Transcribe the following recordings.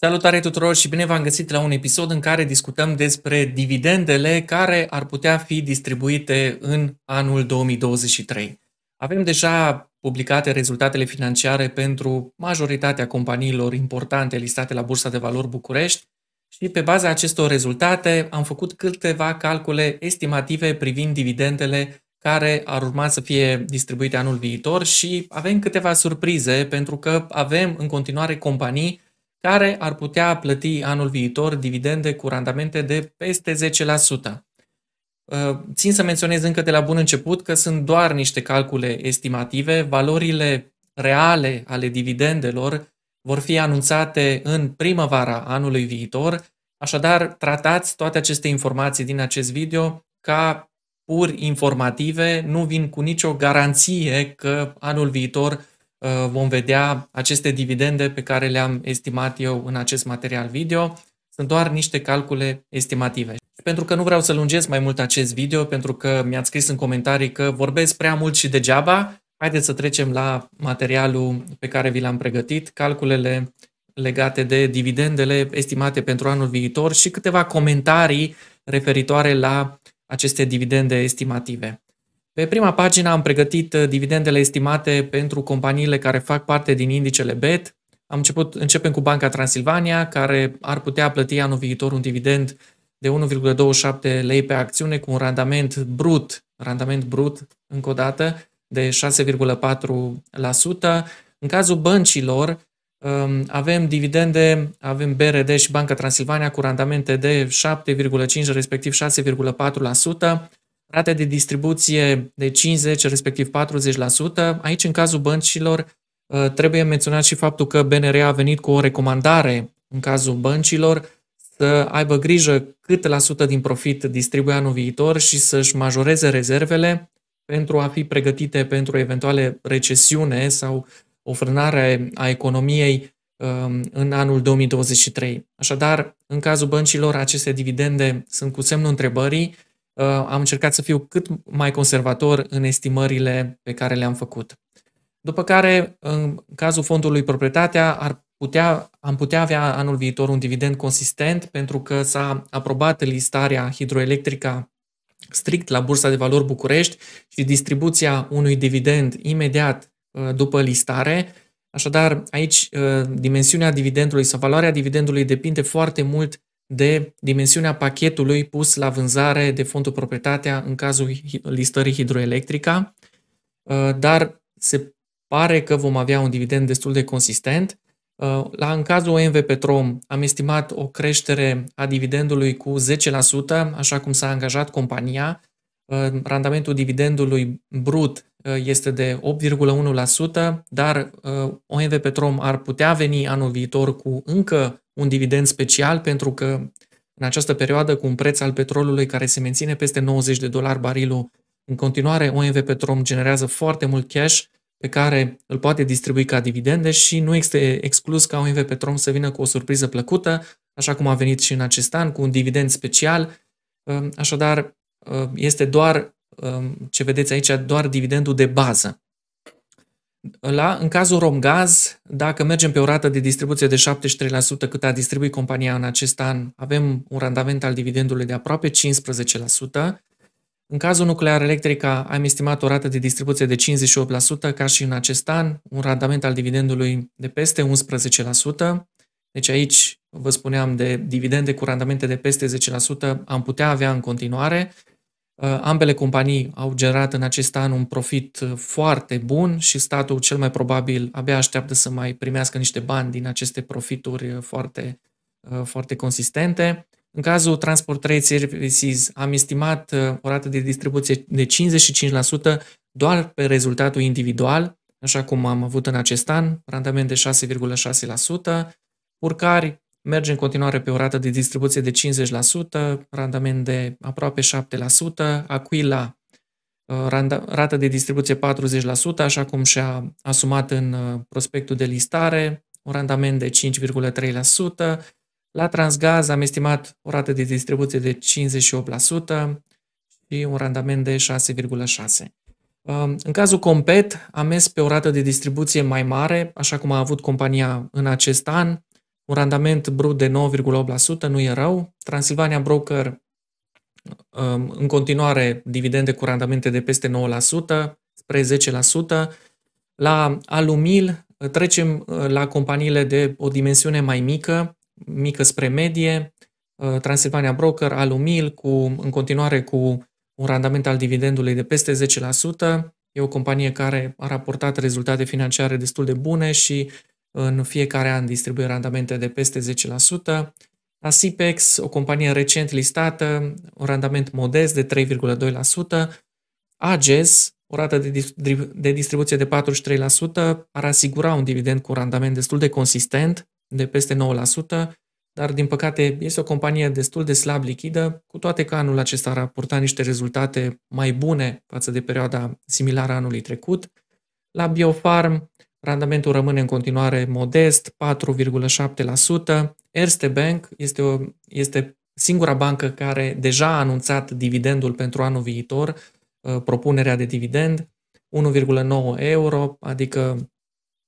Salutare tuturor și bine v-am găsit la un episod în care discutăm despre dividendele care ar putea fi distribuite în anul 2023. Avem deja publicate rezultatele financiare pentru majoritatea companiilor importante listate la Bursa de Valori București și pe baza acestor rezultate am făcut câteva calcule estimative privind dividendele care ar urma să fie distribuite anul viitor și avem câteva surprize pentru că avem în continuare companii care ar putea plăti anul viitor dividende cu randamente de peste 10%. Uh, țin să menționez încă de la bun început că sunt doar niște calcule estimative, valorile reale ale dividendelor vor fi anunțate în primăvara anului viitor, așadar tratați toate aceste informații din acest video ca pur informative, nu vin cu nicio garanție că anul viitor Uh, vom vedea aceste dividende pe care le-am estimat eu în acest material video. Sunt doar niște calcule estimative. Pentru că nu vreau să lungesc mai mult acest video, pentru că mi-ați scris în comentarii că vorbesc prea mult și degeaba, haideți să trecem la materialul pe care vi l-am pregătit, calculele legate de dividendele estimate pentru anul viitor și câteva comentarii referitoare la aceste dividende estimative. Pe prima pagină am pregătit uh, dividendele estimate pentru companiile care fac parte din indicele BET. Am început, începem cu Banca Transilvania, care ar putea plăti anul viitor un dividend de 1,27 lei pe acțiune cu un randament brut, randament brut încă o dată, de 6,4%. În cazul băncilor, um, avem dividende, avem BRD și Banca Transilvania cu randamente de 7,5 respectiv 6,4% rate de distribuție de 50, respectiv 40%. Aici, în cazul băncilor, uh, trebuie menționat și faptul că BNR a venit cu o recomandare în cazul băncilor să aibă grijă cât la sută din profit distribuie anul viitor și să-și majoreze rezervele pentru a fi pregătite pentru eventuale recesiune sau o frânare a economiei um, în anul 2023. Așadar, în cazul băncilor, aceste dividende sunt cu semnul întrebării, Uh, am încercat să fiu cât mai conservator în estimările pe care le-am făcut. După care, în cazul fondului proprietatea, ar putea, am putea avea anul viitor un dividend consistent pentru că s-a aprobat listarea hidroelectrică strict la Bursa de Valori București și distribuția unui dividend imediat uh, după listare. Așadar, aici uh, dimensiunea dividendului sau valoarea dividendului depinde foarte mult de dimensiunea pachetului pus la vânzare de fondul proprietatea în cazul listării hidroelectrica, uh, dar se pare că vom avea un dividend destul de consistent. Uh, la în cazul OMV Petrom am estimat o creștere a dividendului cu 10%, așa cum s-a angajat compania. Uh, randamentul dividendului brut Uh, este de 8,1%, dar uh, OMV Petrom ar putea veni anul viitor cu încă un dividend special pentru că în această perioadă cu un preț al petrolului care se menține peste 90 de dolari barilul, în continuare OMV Petrom generează foarte mult cash pe care îl poate distribui ca dividende și nu este exclus ca OMV Petrom să vină cu o surpriză plăcută, așa cum a venit și în acest an, cu un dividend special. Uh, așadar, este doar Um, ce vedeți aici, doar dividendul de bază. La, în cazul Romgaz, dacă mergem pe o rată de distribuție de 73% cât a distribuit compania în acest an, avem un randament al dividendului de aproape 15%. În cazul nuclear electrica am estimat o rată de distribuție de 58%, ca și în acest an, un randament al dividendului de peste 11%. Deci aici vă spuneam de dividende cu randamente de peste 10% am putea avea în continuare, Uh, ambele companii au generat în acest an un profit uh, foarte bun și statul cel mai probabil abia așteaptă să mai primească niște bani din aceste profituri uh, foarte, foarte consistente. În cazul Transport Trade Services am estimat o rată de distribuție de 55% doar pe rezultatul individual, așa cum am avut în acest an, randament de 6,6%, urcari merge în continuare pe o rată de distribuție de 50%, randament de aproape 7%, Aquila uh, rată de distribuție 40%, așa cum și-a asumat în uh, prospectul de listare, un randament de 5,3%, la Transgaz am estimat o rată de distribuție de 58% și un randament de 6,6%. Uh, în cazul Compet am mers pe o rată de distribuție mai mare, așa cum a avut compania în acest an, un randament brut de 9,8% nu e rău. Transilvania Broker um, în continuare dividende cu randamente de peste 9%, spre 10%. La Alumil uh, trecem uh, la companiile de o dimensiune mai mică, mică spre medie, uh, Transilvania Broker, Alumil, cu, în continuare cu un randament al dividendului de peste 10%. E o companie care a raportat rezultate financiare destul de bune și în fiecare an distribuie randamente de peste 10%. Asipex, o companie recent listată, un randament modest de 3,2%. Ages, o rată de, de distribuție de 43%, ar asigura un dividend cu randament destul de consistent, de peste 9%, dar din păcate este o companie destul de slab lichidă, cu toate că anul acesta a aporta niște rezultate mai bune față de perioada similară anului trecut. La Biofarm, Randamentul rămâne în continuare modest, 4,7%. Erste Bank este, o, este singura bancă care deja a anunțat dividendul pentru anul viitor, uh, propunerea de dividend, 1,9 euro, adică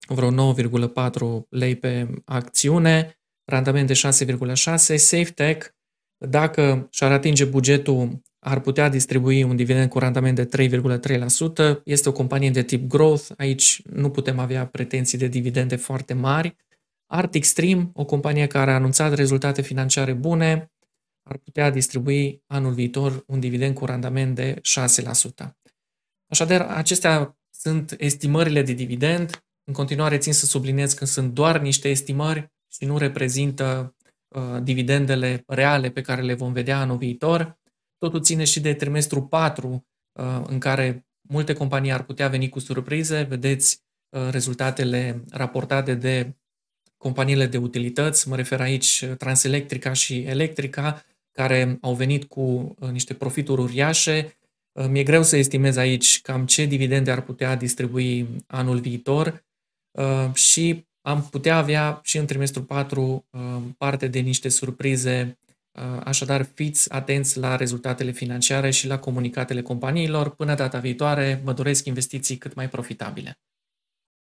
vreo 9,4 lei pe acțiune, randament de 6,6, SafeTech, dacă și-ar atinge bugetul ar putea distribui un dividend cu randament de 3,3%. Este o companie de tip growth, aici nu putem avea pretenții de dividende foarte mari. Arctic Stream, o companie care a anunțat rezultate financiare bune, ar putea distribui anul viitor un dividend cu randament de 6%. Așadar, acestea sunt estimările de dividend. În continuare țin să subliniez că sunt doar niște estimări și nu reprezintă uh, dividendele reale pe care le vom vedea anul viitor. Totul ține și de trimestru 4, uh, în care multe companii ar putea veni cu surprize. Vedeți uh, rezultatele raportate de companiile de utilități, mă refer aici uh, Transelectrica și Electrica, care au venit cu niște profituri uriașe. Mi-e greu să estimez aici cam ce dividende ar putea distribui anul viitor și am putea avea și în trimestrul 4 parte de niște surprize Uh, așadar, fiți atenți la rezultatele financiare și la comunicatele companiilor. Până data viitoare, mă doresc investiții cât mai profitabile.